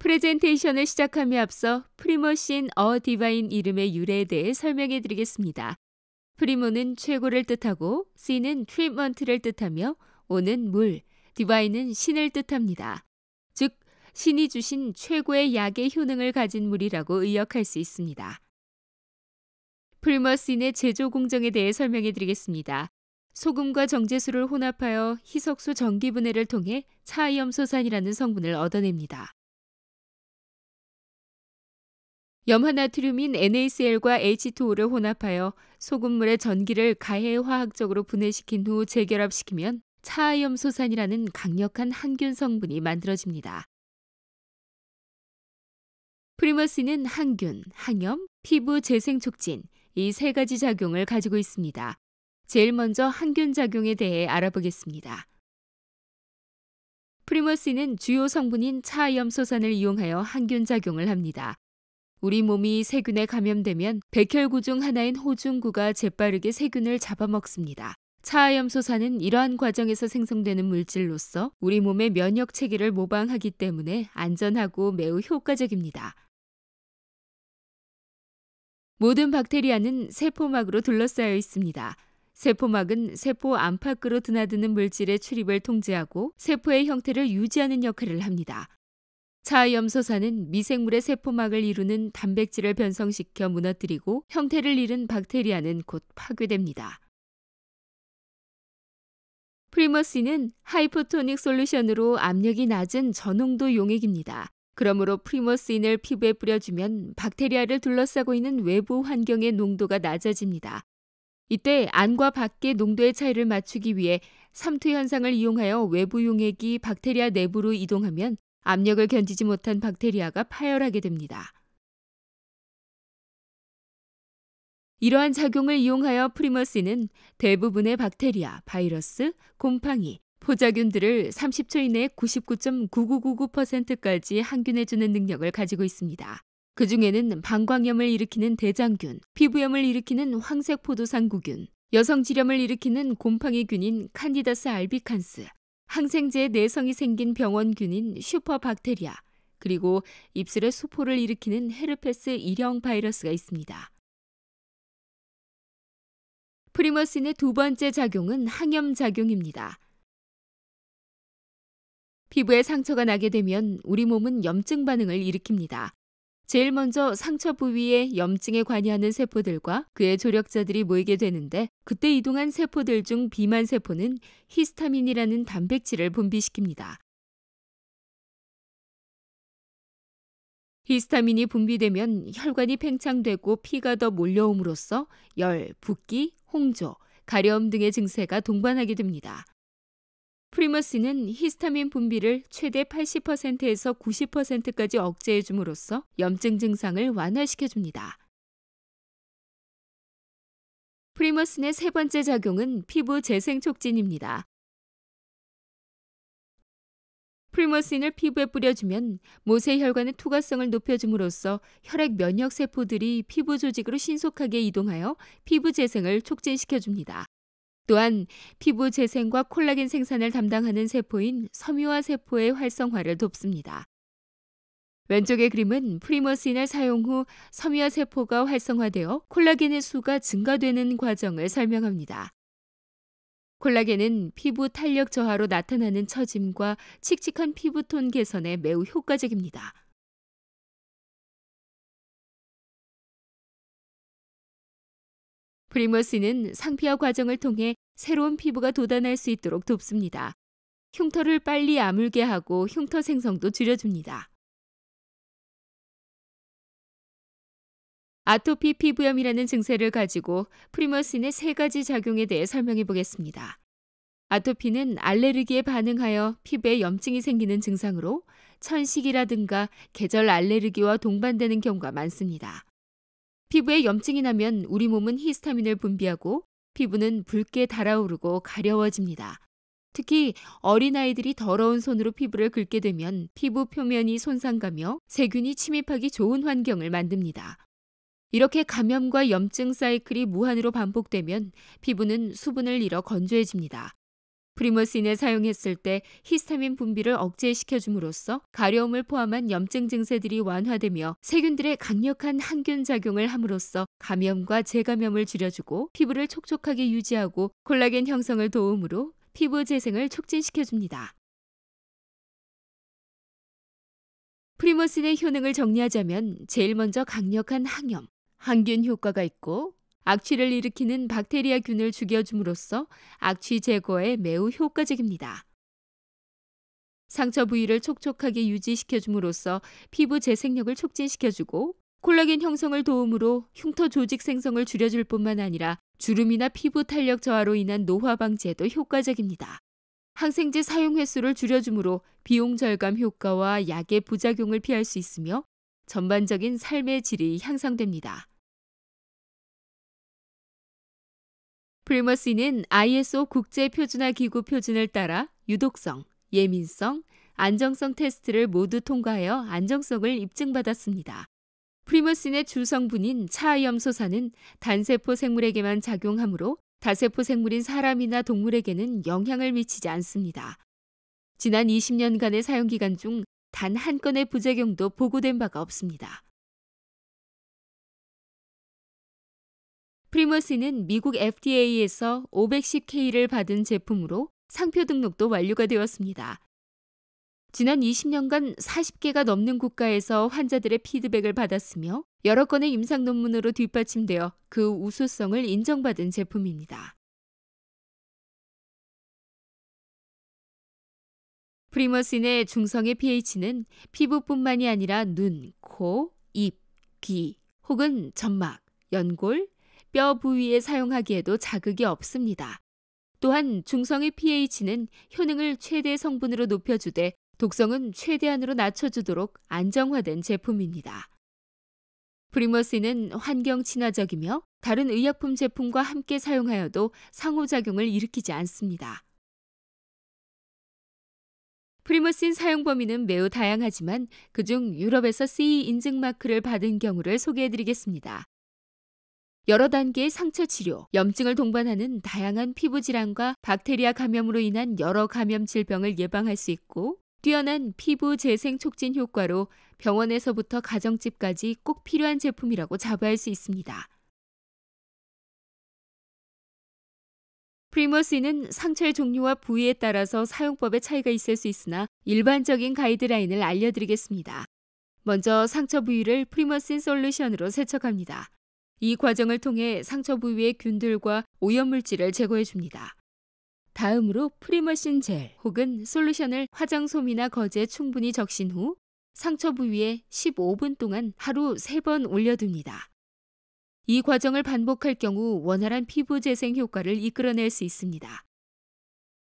프레젠테이션을 시작함에 앞서 프리머신어 디바인 이름의 유래에 대해 설명해 드리겠습니다. 프리모는 최고를 뜻하고 씨는 트리먼트를 뜻하며 오는 물, 디바인은 신을 뜻합니다. 즉 신이 주신 최고의 약의 효능을 가진 물이라고 의역할 수 있습니다. 프리머신의 제조 공정에 대해 설명해 드리겠습니다. 소금과 정제수를 혼합하여 희석수 전기분해를 통해 차이염소산이라는 성분을 얻어냅니다. 염화나트륨인 NaCl과 H2O를 혼합하여 소금물의 전기를 가해 화학적으로 분해시킨 후 재결합시키면 차하염소산이라는 강력한 항균 성분이 만들어집니다. 프리머스는 항균, 항염, 피부 재생 촉진 이 세 가지 작용을 가지고 있습니다. 제일 먼저 항균 작용에 대해 알아보겠습니다. 프리머스는 주요 성분인 차하염소산을 이용하여 항균 작용을 합니다. 우리 몸이 세균에 감염되면 백혈구 중 하나인 호중구가 재빠르게 세균을 잡아먹습니다. 차하염소산은 이러한 과정에서 생성되는 물질로서 우리 몸의 면역 체계를 모방하기 때문에 안전하고 매우 효과적입니다. 모든 박테리아는 세포막으로 둘러싸여 있습니다. 세포막은 세포 안팎으로 드나드는 물질의 출입을 통제하고 세포의 형태를 유지하는 역할을 합니다. 차염소산은 미생물의 세포막을 이루는 단백질을 변성시켜 무너뜨리고 형태를 잃은 박테리아는 곧 파괴됩니다. 프리머시는 하이포토닉 솔루션으로 압력이 낮은 저농도 용액입니다. 그러므로 프리머스인을 피부에 뿌려주면 박테리아를 둘러싸고 있는 외부 환경의 농도가 낮아집니다. 이때 안과 밖의 농도의 차이를 맞추기 위해 삼투 현상을 이용하여 외부 용액이 박테리아 내부로 이동하면 압력을 견디지 못한 박테리아가 파열하게 됩니다. 이러한 작용을 이용하여 프리머스는 대부분의 박테리아, 바이러스, 곰팡이, 포자균들을 30초 이내 에 99.9999%까지 항균해주는 능력을 가지고 있습니다. 그 중에는 방광염을 일으키는 대장균, 피부염을 일으키는 황색 포도상구균, 여성 질염을 일으키는 곰팡이균인 칸디다스 알비칸스, 항생제 내성이 생긴 병원균인 슈퍼박테리아, 그리고 입술에 수포를 일으키는 헤르페스 일형 바이러스가 있습니다. 프리머신의 두 번째 작용은 항염 작용입니다. 피부에 상처가 나게 되면 우리 몸은 염증 반응을 일으킵니다. 제일 먼저 상처 부위에 염증에 관여하는 세포들과 그의 조력자들이 모이게 되는데 그때 이동한 세포들 중 비만 세포는 히스타민이라는 단백질을 분비시킵니다. 히스타민이 분비되면 혈관이 팽창되고 피가 더 몰려옴으로써 열, 붓기, 홍조, 가려움 등의 증세가 동반하게 됩니다. 프리머스는 히스타민 분비를 최대 80%에서 90%까지 억제해 줌으로써 염증 증상을 완화시켜 줍니다. 프리머슨의 세 번째 작용은 피부 재생 촉진입니다. 프리머신을 피부에 뿌려주면 모세혈관의 투과성을 높여줌으로써 혈액 면역 세포들이 피부 조직으로 신속하게 이동하여 피부 재생을 촉진시켜줍니다. 또한 피부 재생과 콜라겐 생산을 담당하는 세포인 섬유화 세포의 활성화를 돕습니다. 왼쪽의 그림은 프리머신을 사용 후 섬유화 세포가 활성화되어 콜라겐의 수가 증가되는 과정을 설명합니다. 콜라겐은 피부 탄력 저하로 나타나는 처짐과 칙칙한 피부톤 개선에 매우 효과적입니다. 프리머스는 상피화 과정을 통해 새로운 피부가 돋아날 수 있도록 돕습니다. 흉터를 빨리 아물게 하고 흉터 생성도 줄여줍니다. 아토피 피부염이라는 증세를 가지고 프리머스인의세 가지 작용에 대해 설명해 보겠습니다. 아토피는 알레르기에 반응하여 피부에 염증이 생기는 증상으로 천식이라든가 계절 알레르기와 동반되는 경우가 많습니다. 피부에 염증이 나면 우리 몸은 히스타민을 분비하고 피부는 붉게 달아오르고 가려워집니다. 특히 어린아이들이 더러운 손으로 피부를 긁게 되면 피부 표면이 손상가며 세균이 침입하기 좋은 환경을 만듭니다. 이렇게 감염과 염증 사이클이 무한으로 반복되면 피부는 수분을 잃어 건조해집니다. 프리머신을 사용했을 때 히스타민 분비를 억제시켜줌으로써 가려움을 포함한 염증 증세들이 완화되며 세균들의 강력한 항균 작용을 함으로써 감염과 재감염을 줄여주고 피부를 촉촉하게 유지하고 콜라겐 형성을 도움으로 피부 재생을 촉진시켜줍니다. 프리머신의 효능을 정리하자면 제일 먼저 강력한 항염, 항균 효과가 있고 악취를 일으키는 박테리아균을 죽여줌으로써 악취 제거에 매우 효과적입니다. 상처 부위를 촉촉하게 유지시켜줌으로써 피부 재생력을 촉진시켜주고 콜라겐 형성을 도움으로 흉터 조직 생성을 줄여줄 뿐만 아니라 주름이나 피부 탄력 저하로 인한 노화 방지에도 효과적입니다. 항생제 사용 횟수를 줄여줌으로 비용 절감 효과와 약의 부작용을 피할 수 있으며 전반적인 삶의 질이 향상됩니다. 프리머시는 ISO 국제 표준화 기구 표준을 따라 유독성, 예민성, 안정성 테스트를 모두 통과하여 안정성을 입증받았습니다. 프리머신의 주성분인 차염소산은 단세포 생물에게만 작용하므로 다세포 생물인 사람이나 동물에게는 영향을 미치지 않습니다. 지난 20년간의 사용 기간 중 단 한 건의 부작용도 보고된 바가 없습니다. 프리머스는 미국 FDA에서 510K를 받은 제품으로 상표 등록도 완료가 되었습니다. 지난 20년간 40개가 넘는 국가에서 환자들의 피드백을 받았으며 여러 건의 임상 논문으로 뒷받침되어 그 우수성을 인정받은 제품입니다. 프리머신의 중성의 pH는 피부뿐만이 아니라 눈, 코, 입, 귀 혹은 점막, 연골, 뼈 부위에 사용하기에도 자극이 없습니다. 또한 중성의 pH는 효능을 최대 성분으로 높여주되 독성은 최대한으로 낮춰주도록 안정화된 제품입니다. 프리머스는 환경 친화적이며 다른 의약품 제품과 함께 사용하여도 상호작용을 일으키지 않습니다. 프리머신 사용 범위는 매우 다양하지만 그중 유럽에서 CE 인증 마크를 받은 경우를 소개해 드리겠습니다. 여러 단계의 상처 치료, 염증을 동반하는 다양한 피부 질환과 박테리아 감염으로 인한 여러 감염 질병을 예방할 수 있고 뛰어난 피부 재생 촉진 효과로 병원에서부터 가정집까지 꼭 필요한 제품이라고 자부할 수 있습니다. 프리머스는 상처의 종류와 부위에 따라서 사용법에 차이가 있을 수 있으나 일반적인 가이드라인을 알려드리겠습니다. 먼저 상처 부위를 프리머신 솔루션으로 세척합니다. 이 과정을 통해 상처 부위의 균들과 오염물질을 제거해 줍니다. 다음으로 프리머신 젤 혹은 솔루션을 화장솜이나 거즈에 충분히 적신 후 상처 부위에 15분 동안 하루 3번 올려둡니다. 이 과정을 반복할 경우 원활한 피부 재생 효과를 이끌어낼 수 있습니다.